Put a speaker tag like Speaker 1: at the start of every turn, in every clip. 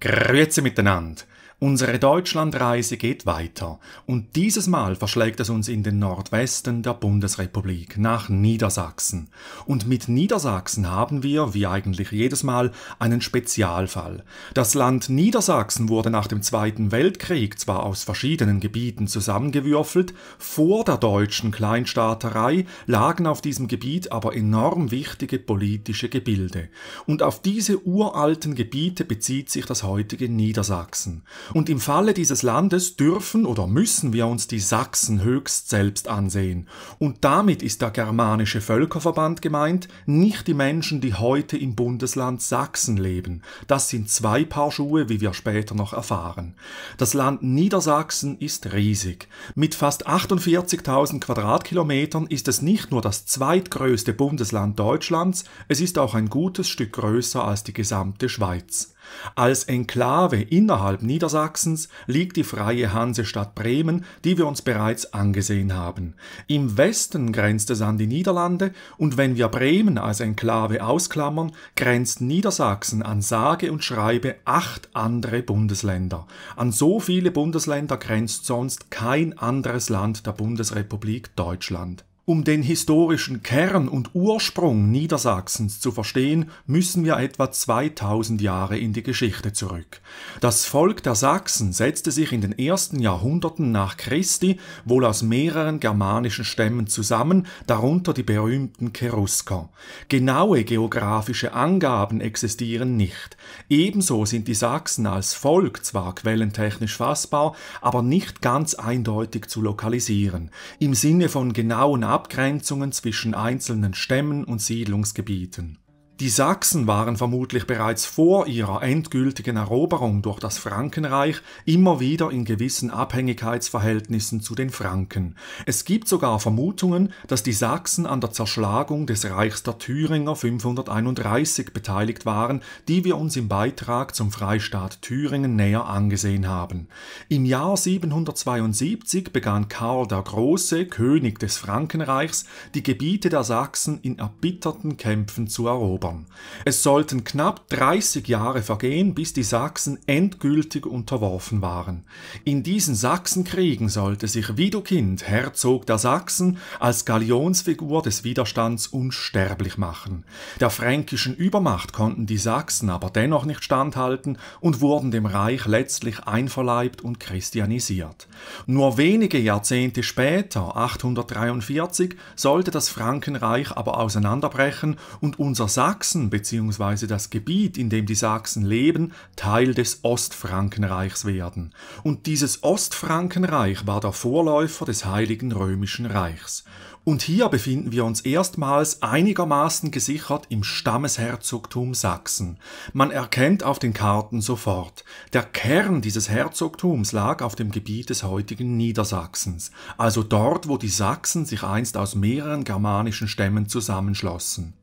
Speaker 1: Grüezi miteinander. Unsere Deutschlandreise geht weiter und dieses Mal verschlägt es uns in den Nordwesten der Bundesrepublik nach Niedersachsen. Und mit Niedersachsen haben wir, wie eigentlich jedes Mal, einen Spezialfall. Das Land Niedersachsen wurde nach dem Zweiten Weltkrieg zwar aus verschiedenen Gebieten zusammengewürfelt, vor der deutschen Kleinstaaterei lagen auf diesem Gebiet aber enorm wichtige politische Gebilde. Und auf diese uralten Gebiete bezieht sich das heutige Niedersachsen. Und im Falle dieses Landes dürfen oder müssen wir uns die Sachsen höchst selbst ansehen. Und damit ist der germanische Völkerverband gemeint, nicht die Menschen, die heute im Bundesland Sachsen leben. Das sind zwei Paar Schuhe, wie wir später noch erfahren. Das Land Niedersachsen ist riesig. Mit fast 48.000 Quadratkilometern ist es nicht nur das zweitgrößte Bundesland Deutschlands, es ist auch ein gutes Stück größer als die gesamte Schweiz. Als Enklave innerhalb Niedersachsens liegt die freie Hansestadt Bremen, die wir uns bereits angesehen haben. Im Westen grenzt es an die Niederlande und wenn wir Bremen als Enklave ausklammern, grenzt Niedersachsen an sage und schreibe acht andere Bundesländer. An so viele Bundesländer grenzt sonst kein anderes Land der Bundesrepublik Deutschland. Um den historischen Kern und Ursprung Niedersachsens zu verstehen, müssen wir etwa 2000 Jahre in die Geschichte zurück. Das Volk der Sachsen setzte sich in den ersten Jahrhunderten nach Christi wohl aus mehreren germanischen Stämmen zusammen, darunter die berühmten Cherusker. Genaue geografische Angaben existieren nicht. Ebenso sind die Sachsen als Volk zwar quellentechnisch fassbar, aber nicht ganz eindeutig zu lokalisieren. Im Sinne von genauen Abgrenzungen zwischen einzelnen Stämmen und Siedlungsgebieten die Sachsen waren vermutlich bereits vor ihrer endgültigen Eroberung durch das Frankenreich immer wieder in gewissen Abhängigkeitsverhältnissen zu den Franken. Es gibt sogar Vermutungen, dass die Sachsen an der Zerschlagung des Reichs der Thüringer 531 beteiligt waren, die wir uns im Beitrag zum Freistaat Thüringen näher angesehen haben. Im Jahr 772 begann Karl der Große, König des Frankenreichs, die Gebiete der Sachsen in erbitterten Kämpfen zu erobern. Ungarn. Es sollten knapp 30 Jahre vergehen, bis die Sachsen endgültig unterworfen waren. In diesen Sachsenkriegen sollte sich Widukind, Herzog der Sachsen, als Galionsfigur des Widerstands unsterblich machen. Der fränkischen Übermacht konnten die Sachsen aber dennoch nicht standhalten und wurden dem Reich letztlich einverleibt und christianisiert. Nur wenige Jahrzehnte später, 843, sollte das Frankenreich aber auseinanderbrechen und unser Sachsen Sachsen bzw. das Gebiet, in dem die Sachsen leben, Teil des Ostfrankenreichs werden. Und dieses Ostfrankenreich war der Vorläufer des Heiligen Römischen Reichs. Und hier befinden wir uns erstmals einigermaßen gesichert im Stammesherzogtum Sachsen. Man erkennt auf den Karten sofort, der Kern dieses Herzogtums lag auf dem Gebiet des heutigen Niedersachsens, also dort, wo die Sachsen sich einst aus mehreren germanischen Stämmen zusammenschlossen.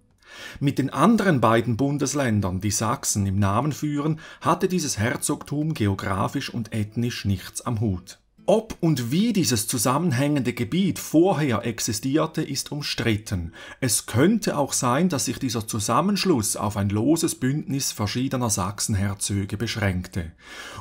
Speaker 1: Mit den anderen beiden Bundesländern, die Sachsen im Namen führen, hatte dieses Herzogtum geografisch und ethnisch nichts am Hut. Ob und wie dieses zusammenhängende Gebiet vorher existierte, ist umstritten. Es könnte auch sein, dass sich dieser Zusammenschluss auf ein loses Bündnis verschiedener Sachsenherzöge beschränkte.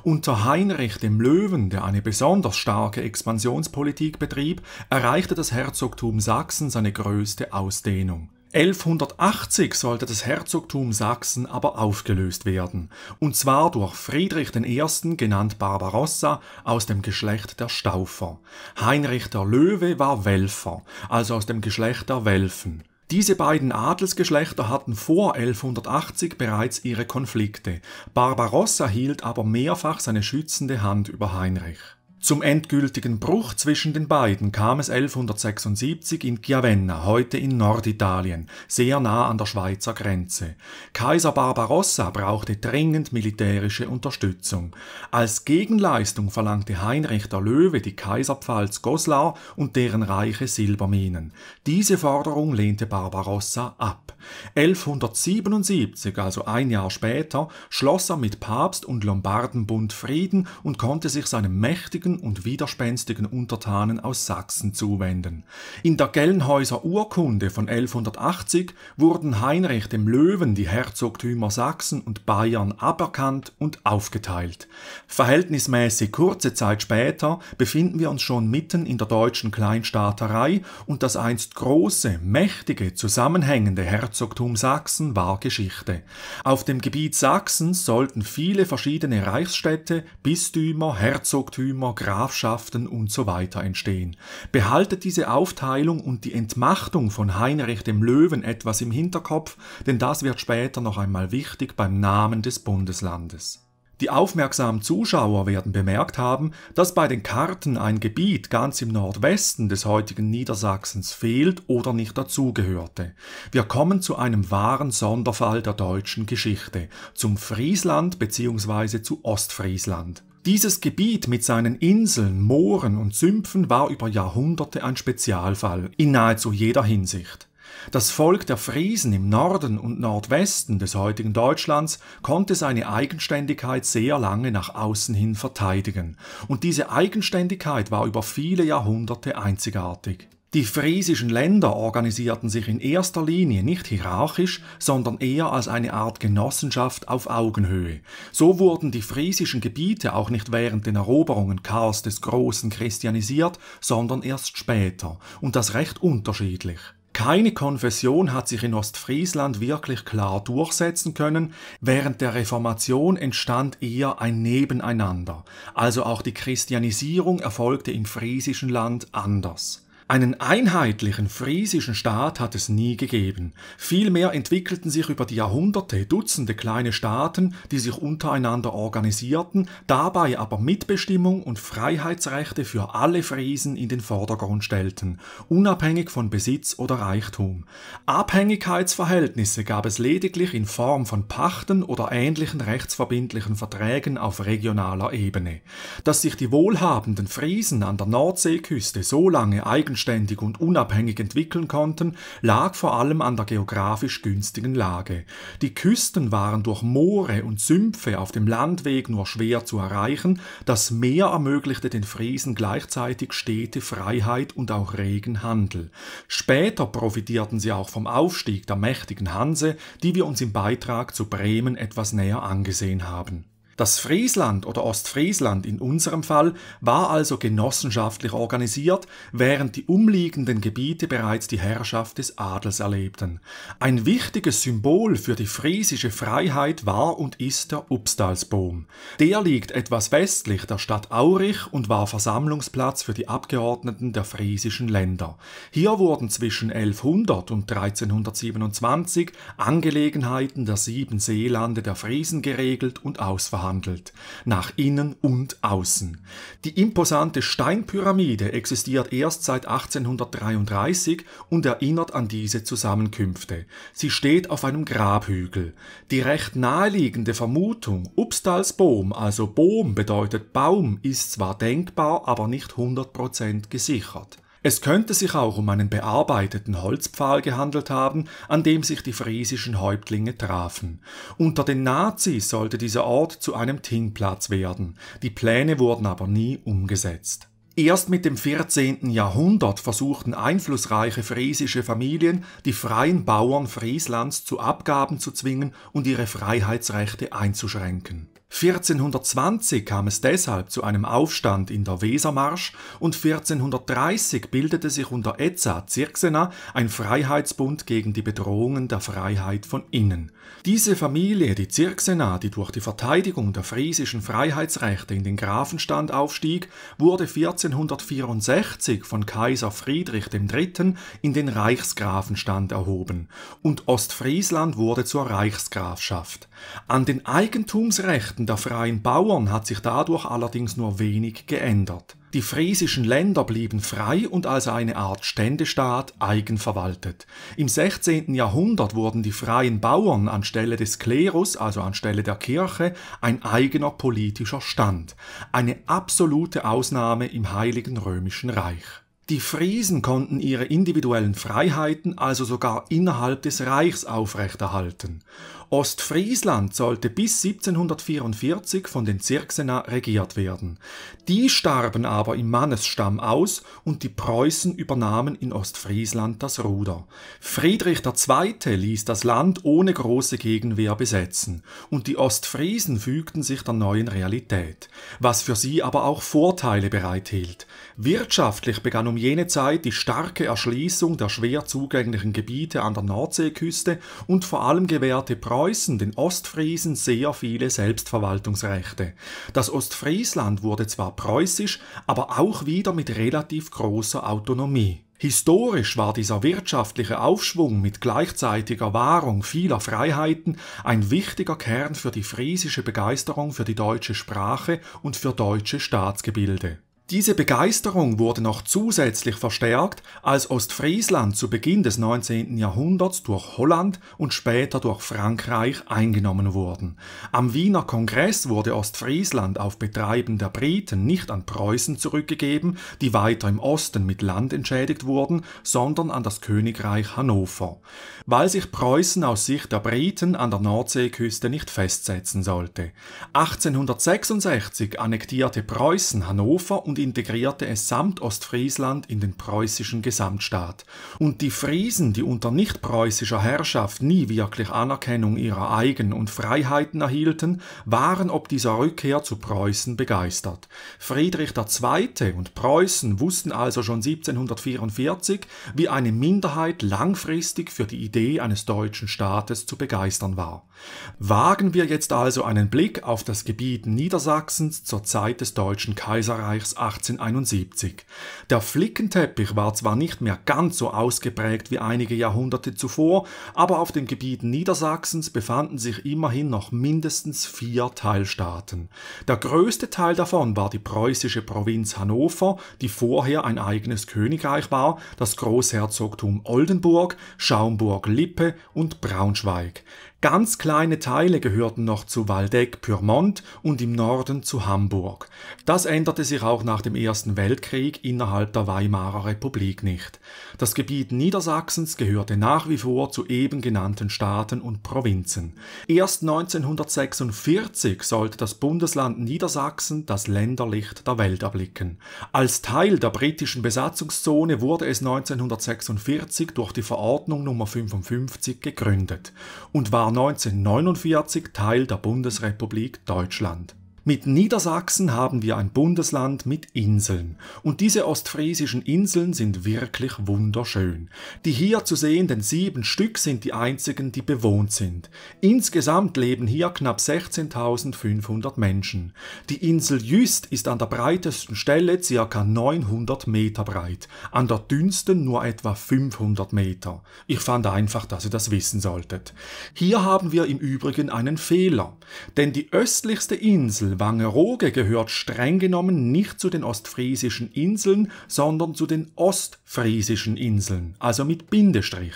Speaker 1: Unter Heinrich dem Löwen, der eine besonders starke Expansionspolitik betrieb, erreichte das Herzogtum Sachsen seine größte Ausdehnung. 1180 sollte das Herzogtum Sachsen aber aufgelöst werden, und zwar durch Friedrich I., genannt Barbarossa, aus dem Geschlecht der Staufer. Heinrich der Löwe war Welfer, also aus dem Geschlecht der Welfen. Diese beiden Adelsgeschlechter hatten vor 1180 bereits ihre Konflikte. Barbarossa hielt aber mehrfach seine schützende Hand über Heinrich. Zum endgültigen Bruch zwischen den beiden kam es 1176 in Chiavenna, heute in Norditalien, sehr nah an der Schweizer Grenze. Kaiser Barbarossa brauchte dringend militärische Unterstützung. Als Gegenleistung verlangte Heinrich der Löwe die Kaiserpfalz Goslar und deren reiche Silberminen. Diese Forderung lehnte Barbarossa ab. 1177, also ein Jahr später, schloss er mit Papst und Lombardenbund Frieden und konnte sich seinen mächtigen und widerspenstigen Untertanen aus Sachsen zuwenden. In der Gelnhäuser Urkunde von 1180 wurden Heinrich dem Löwen die Herzogtümer Sachsen und Bayern aberkannt und aufgeteilt. Verhältnismäßig kurze Zeit später befinden wir uns schon mitten in der deutschen Kleinstaaterei und das einst große, mächtige, zusammenhängende Herzogtümer Herzogtum Sachsen war Geschichte. Auf dem Gebiet Sachsens sollten viele verschiedene Reichsstädte, Bistümer, Herzogtümer, Grafschaften usw. So entstehen. Behaltet diese Aufteilung und die Entmachtung von Heinrich dem Löwen etwas im Hinterkopf, denn das wird später noch einmal wichtig beim Namen des Bundeslandes. Die aufmerksamen Zuschauer werden bemerkt haben, dass bei den Karten ein Gebiet ganz im Nordwesten des heutigen Niedersachsens fehlt oder nicht dazugehörte. Wir kommen zu einem wahren Sonderfall der deutschen Geschichte, zum Friesland bzw. zu Ostfriesland. Dieses Gebiet mit seinen Inseln, Mooren und Sümpfen war über Jahrhunderte ein Spezialfall, in nahezu jeder Hinsicht. Das Volk der Friesen im Norden und Nordwesten des heutigen Deutschlands konnte seine Eigenständigkeit sehr lange nach außen hin verteidigen, und diese Eigenständigkeit war über viele Jahrhunderte einzigartig. Die friesischen Länder organisierten sich in erster Linie nicht hierarchisch, sondern eher als eine Art Genossenschaft auf Augenhöhe. So wurden die friesischen Gebiete auch nicht während den Eroberungen Karls des Großen christianisiert, sondern erst später, und das recht unterschiedlich. Keine Konfession hat sich in Ostfriesland wirklich klar durchsetzen können, während der Reformation entstand eher ein Nebeneinander, also auch die Christianisierung erfolgte im friesischen Land anders. Einen einheitlichen friesischen Staat hat es nie gegeben. Vielmehr entwickelten sich über die Jahrhunderte Dutzende kleine Staaten, die sich untereinander organisierten, dabei aber Mitbestimmung und Freiheitsrechte für alle Friesen in den Vordergrund stellten, unabhängig von Besitz oder Reichtum. Abhängigkeitsverhältnisse gab es lediglich in Form von Pachten oder ähnlichen rechtsverbindlichen Verträgen auf regionaler Ebene. Dass sich die wohlhabenden Friesen an der Nordseeküste so lange eigen eigenständig und unabhängig entwickeln konnten, lag vor allem an der geografisch günstigen Lage. Die Küsten waren durch Moore und Sümpfe auf dem Landweg nur schwer zu erreichen, das Meer ermöglichte den Friesen gleichzeitig stete Freiheit und auch regen Handel. Später profitierten sie auch vom Aufstieg der mächtigen Hanse, die wir uns im Beitrag zu Bremen etwas näher angesehen haben. Das Friesland oder Ostfriesland in unserem Fall war also genossenschaftlich organisiert, während die umliegenden Gebiete bereits die Herrschaft des Adels erlebten. Ein wichtiges Symbol für die friesische Freiheit war und ist der Upstalsboom. Der liegt etwas westlich der Stadt Aurich und war Versammlungsplatz für die Abgeordneten der friesischen Länder. Hier wurden zwischen 1100 und 1327 Angelegenheiten der sieben Seelande der Friesen geregelt und ausverhandelt behandelt, nach innen und außen. Die imposante Steinpyramide existiert erst seit 1833 und erinnert an diese Zusammenkünfte. Sie steht auf einem Grabhügel. Die recht naheliegende Vermutung, Upstals also Boom bedeutet Baum, ist zwar denkbar, aber nicht 100% gesichert. Es könnte sich auch um einen bearbeiteten Holzpfahl gehandelt haben, an dem sich die friesischen Häuptlinge trafen. Unter den Nazis sollte dieser Ort zu einem Tingplatz werden, die Pläne wurden aber nie umgesetzt. Erst mit dem 14. Jahrhundert versuchten einflussreiche friesische Familien, die freien Bauern Frieslands zu Abgaben zu zwingen und ihre Freiheitsrechte einzuschränken. 1420 kam es deshalb zu einem Aufstand in der Wesermarsch und 1430 bildete sich unter Edzard Zirksena ein Freiheitsbund gegen die Bedrohungen der Freiheit von innen. Diese Familie, die Zirksena, die durch die Verteidigung der friesischen Freiheitsrechte in den Grafenstand aufstieg, wurde 1464 von Kaiser Friedrich III. in den Reichsgrafenstand erhoben und Ostfriesland wurde zur Reichsgrafschaft. An den Eigentumsrechten der freien Bauern hat sich dadurch allerdings nur wenig geändert. Die friesischen Länder blieben frei und als eine Art Ständestaat eigenverwaltet. Im 16. Jahrhundert wurden die freien Bauern anstelle des Klerus, also anstelle der Kirche, ein eigener politischer Stand. Eine absolute Ausnahme im Heiligen Römischen Reich. Die Friesen konnten ihre individuellen Freiheiten also sogar innerhalb des Reichs aufrechterhalten. Ostfriesland sollte bis 1744 von den Zirksena regiert werden. Die starben aber im Mannesstamm aus und die Preußen übernahmen in Ostfriesland das Ruder. Friedrich II. ließ das Land ohne große Gegenwehr besetzen und die Ostfriesen fügten sich der neuen Realität, was für sie aber auch Vorteile bereithielt. Wirtschaftlich begann um jene Zeit die starke Erschließung der schwer zugänglichen Gebiete an der Nordseeküste und vor allem gewährte Preußen den Ostfriesen sehr viele Selbstverwaltungsrechte. Das Ostfriesland wurde zwar preußisch, aber auch wieder mit relativ großer Autonomie. Historisch war dieser wirtschaftliche Aufschwung mit gleichzeitiger Wahrung vieler Freiheiten ein wichtiger Kern für die friesische Begeisterung für die deutsche Sprache und für deutsche Staatsgebilde. Diese Begeisterung wurde noch zusätzlich verstärkt, als Ostfriesland zu Beginn des 19. Jahrhunderts durch Holland und später durch Frankreich eingenommen wurden. Am Wiener Kongress wurde Ostfriesland auf Betreiben der Briten nicht an Preußen zurückgegeben, die weiter im Osten mit Land entschädigt wurden, sondern an das Königreich Hannover, weil sich Preußen aus Sicht der Briten an der Nordseeküste nicht festsetzen sollte. 1866 annektierte Preußen Hannover und und integrierte es samt Ostfriesland in den preußischen Gesamtstaat. Und die Friesen, die unter nichtpreußischer Herrschaft nie wirklich Anerkennung ihrer Eigen- und Freiheiten erhielten, waren ob dieser Rückkehr zu Preußen begeistert. Friedrich II. und Preußen wussten also schon 1744, wie eine Minderheit langfristig für die Idee eines deutschen Staates zu begeistern war. Wagen wir jetzt also einen Blick auf das Gebiet Niedersachsens zur Zeit des Deutschen Kaiserreichs 1871. Der Flickenteppich war zwar nicht mehr ganz so ausgeprägt wie einige Jahrhunderte zuvor, aber auf dem Gebiet Niedersachsens befanden sich immerhin noch mindestens vier Teilstaaten. Der größte Teil davon war die preußische Provinz Hannover, die vorher ein eigenes Königreich war, das Großherzogtum Oldenburg, Schaumburg-Lippe und Braunschweig. Ganz kleine Teile gehörten noch zu Waldeck-Pyrmont und im Norden zu Hamburg. Das änderte sich auch nach dem Ersten Weltkrieg innerhalb der Weimarer Republik nicht. Das Gebiet Niedersachsens gehörte nach wie vor zu eben genannten Staaten und Provinzen. Erst 1946 sollte das Bundesland Niedersachsen das Länderlicht der Welt erblicken. Als Teil der britischen Besatzungszone wurde es 1946 durch die Verordnung Nummer 55 gegründet und war 1949 Teil der Bundesrepublik Deutschland mit Niedersachsen haben wir ein Bundesland mit Inseln. Und diese ostfriesischen Inseln sind wirklich wunderschön. Die hier zu sehenden sieben Stück sind die einzigen, die bewohnt sind. Insgesamt leben hier knapp 16.500 Menschen. Die Insel Jüst ist an der breitesten Stelle ca. 900 Meter breit, an der dünnsten nur etwa 500 Meter. Ich fand einfach, dass ihr das wissen solltet. Hier haben wir im Übrigen einen Fehler, denn die östlichste Insel Wangerooge gehört streng genommen nicht zu den ostfriesischen Inseln, sondern zu den ostfriesischen Inseln, also mit Bindestrich.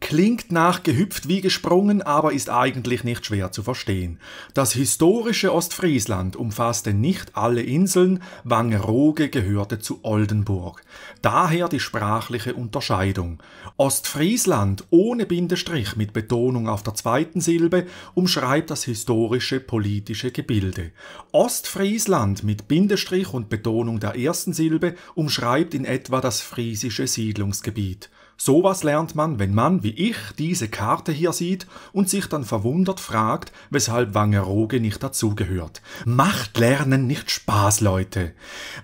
Speaker 1: Klingt nachgehüpft wie gesprungen, aber ist eigentlich nicht schwer zu verstehen. Das historische Ostfriesland umfasste nicht alle Inseln, Wangerooge gehörte zu Oldenburg. Daher die sprachliche Unterscheidung. Ostfriesland ohne Bindestrich mit Betonung auf der zweiten Silbe umschreibt das historische politische Gebilde. Ostfriesland mit Bindestrich und Betonung der ersten Silbe umschreibt in etwa das friesische Siedlungsgebiet Sowas lernt man, wenn man, wie ich, diese Karte hier sieht und sich dann verwundert fragt, weshalb Wangerooge nicht dazugehört. Macht Lernen nicht Spaß, Leute!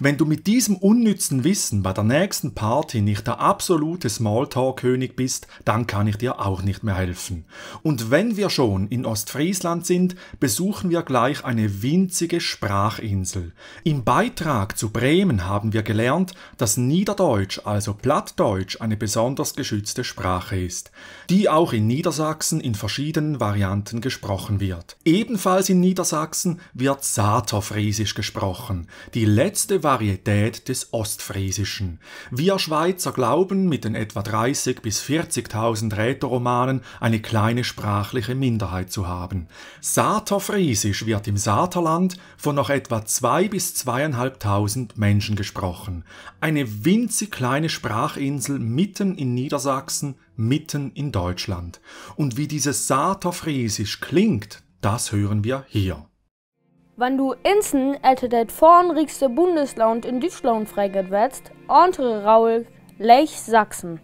Speaker 1: Wenn du mit diesem unnützen Wissen bei der nächsten Party nicht der absolute Smalltalk-König bist, dann kann ich dir auch nicht mehr helfen. Und wenn wir schon in Ostfriesland sind, besuchen wir gleich eine winzige Sprachinsel. Im Beitrag zu Bremen haben wir gelernt, dass Niederdeutsch, also Plattdeutsch, eine besondere altersgeschützte Sprache ist, die auch in Niedersachsen in verschiedenen Varianten gesprochen wird. Ebenfalls in Niedersachsen wird Saterfriesisch gesprochen, die letzte Varietät des Ostfriesischen. Wir Schweizer glauben mit den etwa 30 bis 40.000 Rätoromanen eine kleine sprachliche Minderheit zu haben. Saterfriesisch wird im Saterland von noch etwa zwei bis zweieinhalbtausend Menschen gesprochen. Eine winzig kleine Sprachinsel mitten in Niedersachsen mitten in Deutschland. Und wie dieses Saterfriesisch klingt, das hören wir hier. Wenn du insen älter det vornrigste Bundesland in Deutschland freiget wirst, entre Raul, Lech Sachsen.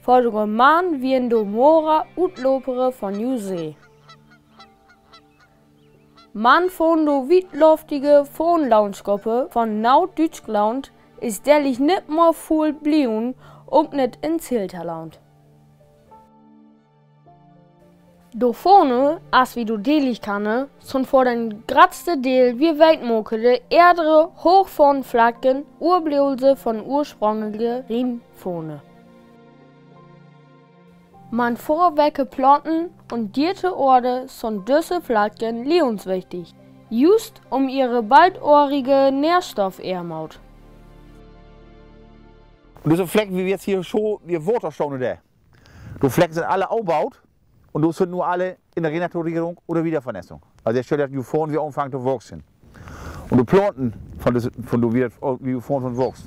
Speaker 1: Vor dem Roman wie in Domora Utlopere von Jusee. Man von der witloftige Fondlaunschgruppe von Naut Deutschland ist derlich nit mehr viel blieben und nicht ins Hinterland. Do vorne, as wie du delig kanne, son vor den gratzte Deel wie Weltmokele erdre hoch von Flaggen, Urblose von ursprüngliche Rienfone. Man vorwecke Plotten und dirte Orde son düsse Flaggen lebenswichtig, just um ihre baldohrige Nährstoffärmaut. Und diese Flecken, wie wir jetzt hier schon, wir Wurterstaunen da. Die Flecken sind alle aufgebaut und das sind nur alle in der Renaturierung oder Wiedervernässung. Also der stellt die vorne wir anfangen zu wachsen. Und die Planten von, des, von der Wiedervernässung von Wurst,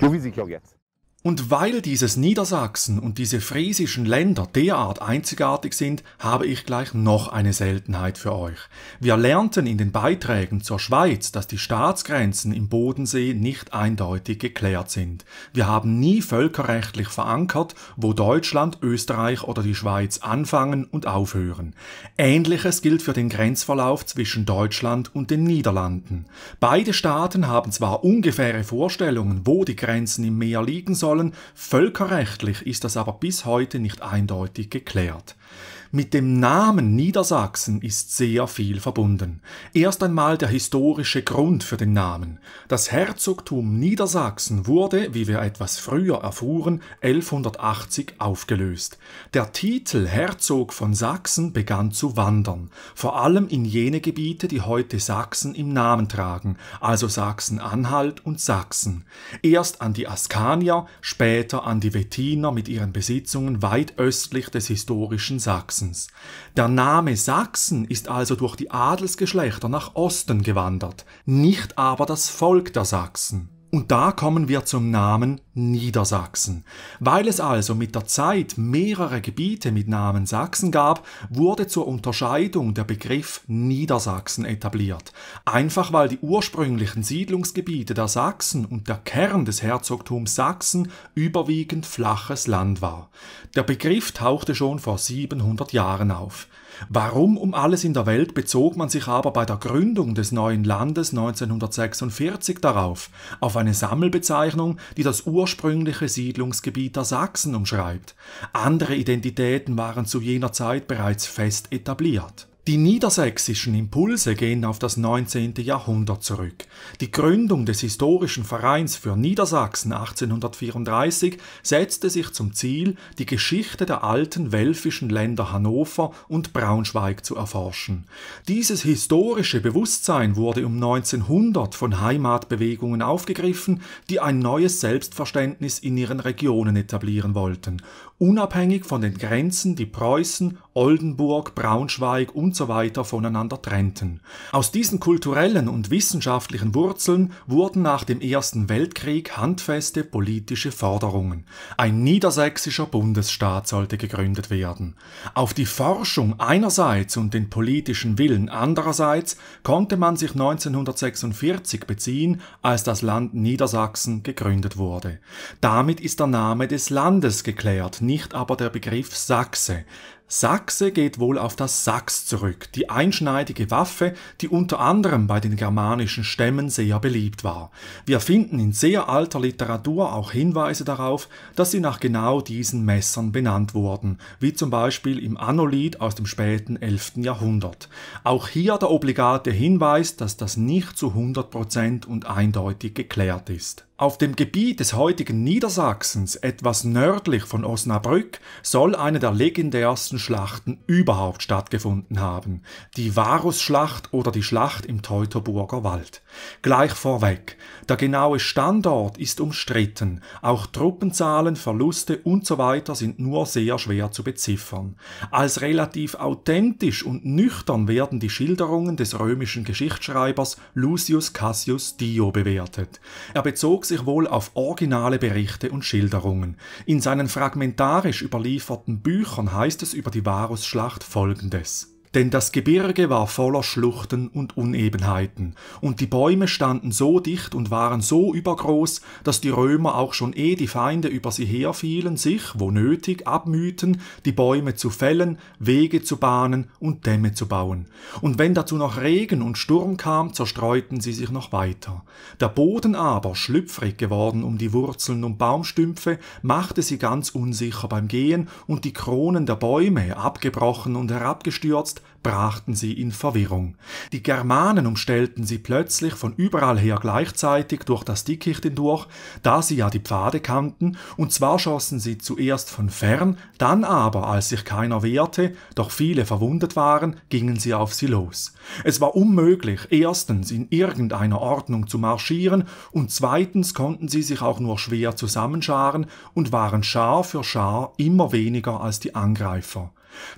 Speaker 1: die wissen ich auch jetzt. Und weil dieses Niedersachsen und diese friesischen Länder derart einzigartig sind, habe ich gleich noch eine Seltenheit für euch. Wir lernten in den Beiträgen zur Schweiz, dass die Staatsgrenzen im Bodensee nicht eindeutig geklärt sind. Wir haben nie völkerrechtlich verankert, wo Deutschland, Österreich oder die Schweiz anfangen und aufhören. Ähnliches gilt für den Grenzverlauf zwischen Deutschland und den Niederlanden. Beide Staaten haben zwar ungefähre Vorstellungen, wo die Grenzen im Meer liegen sollen, sollen. Völkerrechtlich ist das aber bis heute nicht eindeutig geklärt. Mit dem Namen Niedersachsen ist sehr viel verbunden. Erst einmal der historische Grund für den Namen. Das Herzogtum Niedersachsen wurde, wie wir etwas früher erfuhren, 1180 aufgelöst. Der Titel Herzog von Sachsen begann zu wandern, vor allem in jene Gebiete, die heute Sachsen im Namen tragen, also Sachsen-Anhalt und Sachsen. Erst an die Askanier, später an die Wettiner mit ihren Besitzungen weit östlich des historischen Sachsen. Sachsens. Der Name Sachsen ist also durch die Adelsgeschlechter nach Osten gewandert, nicht aber das Volk der Sachsen. Und da kommen wir zum Namen Niedersachsen. Weil es also mit der Zeit mehrere Gebiete mit Namen Sachsen gab, wurde zur Unterscheidung der Begriff Niedersachsen etabliert. Einfach weil die ursprünglichen Siedlungsgebiete der Sachsen und der Kern des Herzogtums Sachsen überwiegend flaches Land war. Der Begriff tauchte schon vor 700 Jahren auf. Warum um alles in der Welt bezog man sich aber bei der Gründung des neuen Landes 1946 darauf, auf eine Sammelbezeichnung, die das ursprüngliche Siedlungsgebiet der Sachsen umschreibt. Andere Identitäten waren zu jener Zeit bereits fest etabliert. Die niedersächsischen Impulse gehen auf das 19. Jahrhundert zurück. Die Gründung des historischen Vereins für Niedersachsen 1834 setzte sich zum Ziel, die Geschichte der alten welfischen Länder Hannover und Braunschweig zu erforschen. Dieses historische Bewusstsein wurde um 1900 von Heimatbewegungen aufgegriffen, die ein neues Selbstverständnis in ihren Regionen etablieren wollten unabhängig von den Grenzen, die Preußen, Oldenburg, Braunschweig usw. So voneinander trennten. Aus diesen kulturellen und wissenschaftlichen Wurzeln wurden nach dem Ersten Weltkrieg handfeste politische Forderungen. Ein niedersächsischer Bundesstaat sollte gegründet werden. Auf die Forschung einerseits und den politischen Willen andererseits konnte man sich 1946 beziehen, als das Land Niedersachsen gegründet wurde. Damit ist der Name des Landes geklärt, nicht aber der Begriff Sachse, Sachse geht wohl auf das Sachs zurück, die einschneidige Waffe, die unter anderem bei den germanischen Stämmen sehr beliebt war. Wir finden in sehr alter Literatur auch Hinweise darauf, dass sie nach genau diesen Messern benannt wurden, wie zum Beispiel im Annolied aus dem späten 11. Jahrhundert. Auch hier der obligate Hinweis, dass das nicht zu 100% und eindeutig geklärt ist. Auf dem Gebiet des heutigen Niedersachsens, etwas nördlich von Osnabrück, soll eine der legendärsten großen Schlachten überhaupt stattgefunden haben. Die Varusschlacht oder die Schlacht im Teutoburger Wald. Gleich vorweg, der genaue Standort ist umstritten, auch Truppenzahlen, Verluste usw. So sind nur sehr schwer zu beziffern. Als relativ authentisch und nüchtern werden die Schilderungen des römischen Geschichtsschreibers Lucius Cassius Dio bewertet. Er bezog sich wohl auf originale Berichte und Schilderungen. In seinen fragmentarisch überlieferten Büchern heißt es über über die Varusschlacht folgendes denn das Gebirge war voller Schluchten und Unebenheiten, und die Bäume standen so dicht und waren so übergroß, dass die Römer auch schon eh die Feinde über sie herfielen, sich, wo nötig, abmühten, die Bäume zu fällen, Wege zu bahnen und Dämme zu bauen. Und wenn dazu noch Regen und Sturm kam, zerstreuten sie sich noch weiter. Der Boden aber, schlüpfrig geworden um die Wurzeln und Baumstümpfe, machte sie ganz unsicher beim Gehen, und die Kronen der Bäume, abgebrochen und herabgestürzt, brachten sie in Verwirrung. Die Germanen umstellten sie plötzlich von überall her gleichzeitig durch das Dickicht hindurch, da sie ja die Pfade kannten, und zwar schossen sie zuerst von fern, dann aber, als sich keiner wehrte, doch viele verwundet waren, gingen sie auf sie los. Es war unmöglich, erstens in irgendeiner Ordnung zu marschieren, und zweitens konnten sie sich auch nur schwer zusammenscharen und waren Schar für Schar immer weniger als die Angreifer.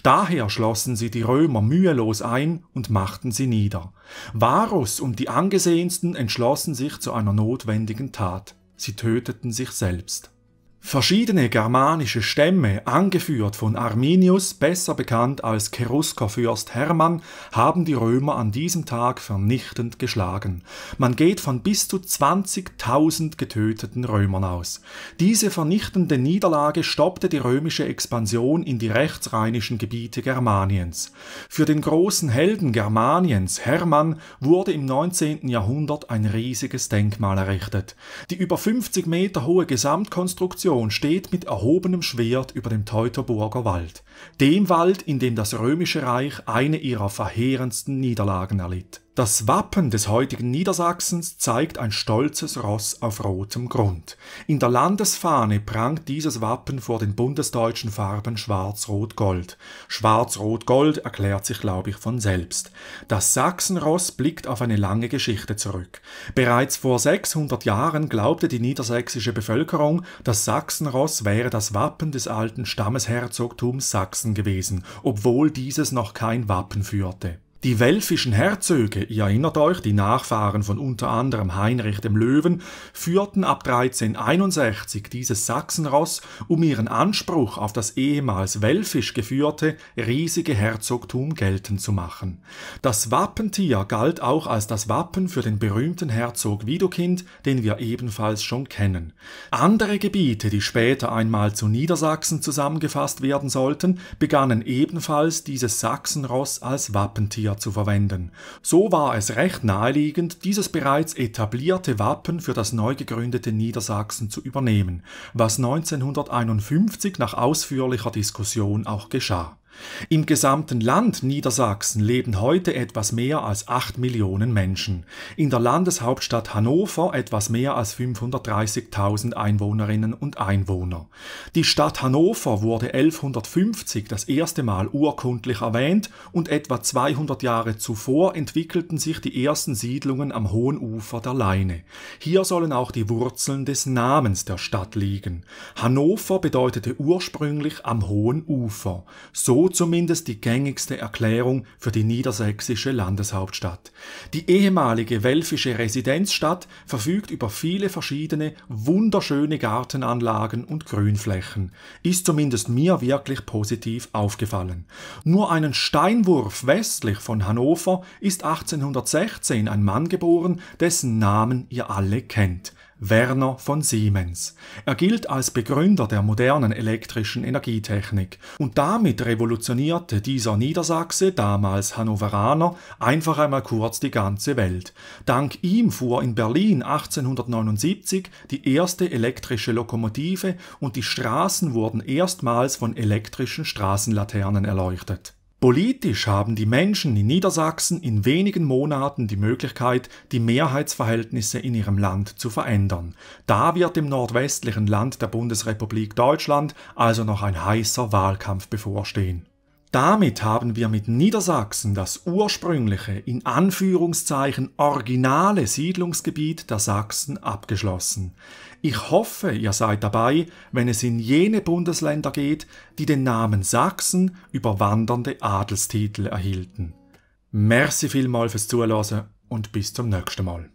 Speaker 1: Daher schlossen sie die Römer mühelos ein und machten sie nieder. Varus und die Angesehensten entschlossen sich zu einer notwendigen Tat. Sie töteten sich selbst. Verschiedene germanische Stämme, angeführt von Arminius, besser bekannt als Keruskerfürst Hermann, haben die Römer an diesem Tag vernichtend geschlagen. Man geht von bis zu 20.000 getöteten Römern aus. Diese vernichtende Niederlage stoppte die römische Expansion in die rechtsrheinischen Gebiete Germaniens. Für den großen Helden Germaniens, Hermann, wurde im 19. Jahrhundert ein riesiges Denkmal errichtet. Die über 50 Meter hohe Gesamtkonstruktion Nation steht mit erhobenem Schwert über dem Teutoburger Wald, dem Wald, in dem das römische Reich eine ihrer verheerendsten Niederlagen erlitt. Das Wappen des heutigen Niedersachsens zeigt ein stolzes Ross auf rotem Grund. In der Landesfahne prangt dieses Wappen vor den bundesdeutschen Farben Schwarz-Rot-Gold. Schwarz-Rot-Gold erklärt sich, glaube ich, von selbst. Das Sachsenross blickt auf eine lange Geschichte zurück. Bereits vor 600 Jahren glaubte die niedersächsische Bevölkerung, das Sachsenross wäre das Wappen des alten Stammesherzogtums Sachsen gewesen, obwohl dieses noch kein Wappen führte. Die welfischen Herzöge, ihr erinnert euch, die Nachfahren von unter anderem Heinrich dem Löwen, führten ab 1361 dieses Sachsenross, um ihren Anspruch auf das ehemals welfisch geführte riesige Herzogtum geltend zu machen. Das Wappentier galt auch als das Wappen für den berühmten Herzog Widukind, den wir ebenfalls schon kennen. Andere Gebiete, die später einmal zu Niedersachsen zusammengefasst werden sollten, begannen ebenfalls dieses Sachsenross als Wappentier Papier zu verwenden. So war es recht naheliegend, dieses bereits etablierte Wappen für das neu gegründete Niedersachsen zu übernehmen, was 1951 nach ausführlicher Diskussion auch geschah. Im gesamten Land Niedersachsen leben heute etwas mehr als 8 Millionen Menschen, in der Landeshauptstadt Hannover etwas mehr als 530.000 Einwohnerinnen und Einwohner. Die Stadt Hannover wurde 1150 das erste Mal urkundlich erwähnt und etwa 200 Jahre zuvor entwickelten sich die ersten Siedlungen am hohen Ufer der Leine. Hier sollen auch die Wurzeln des Namens der Stadt liegen. Hannover bedeutete ursprünglich am hohen Ufer. So zumindest die gängigste Erklärung für die niedersächsische Landeshauptstadt. Die ehemalige welfische Residenzstadt verfügt über viele verschiedene wunderschöne Gartenanlagen und Grünflächen, ist zumindest mir wirklich positiv aufgefallen. Nur einen Steinwurf westlich von Hannover ist 1816 ein Mann geboren, dessen Namen ihr alle kennt. Werner von Siemens. Er gilt als Begründer der modernen elektrischen Energietechnik und damit revolutionierte dieser Niedersachse, damals Hannoveraner, einfach einmal kurz die ganze Welt. Dank ihm fuhr in Berlin 1879 die erste elektrische Lokomotive und die Straßen wurden erstmals von elektrischen Straßenlaternen erleuchtet. Politisch haben die Menschen in Niedersachsen in wenigen Monaten die Möglichkeit, die Mehrheitsverhältnisse in ihrem Land zu verändern. Da wird im nordwestlichen Land der Bundesrepublik Deutschland also noch ein heißer Wahlkampf bevorstehen. Damit haben wir mit Niedersachsen das ursprüngliche, in Anführungszeichen originale Siedlungsgebiet der Sachsen abgeschlossen. Ich hoffe, ihr seid dabei, wenn es in jene Bundesländer geht, die den Namen Sachsen über wandernde Adelstitel erhielten. Merci vielmal fürs Zuhören und bis zum nächsten Mal.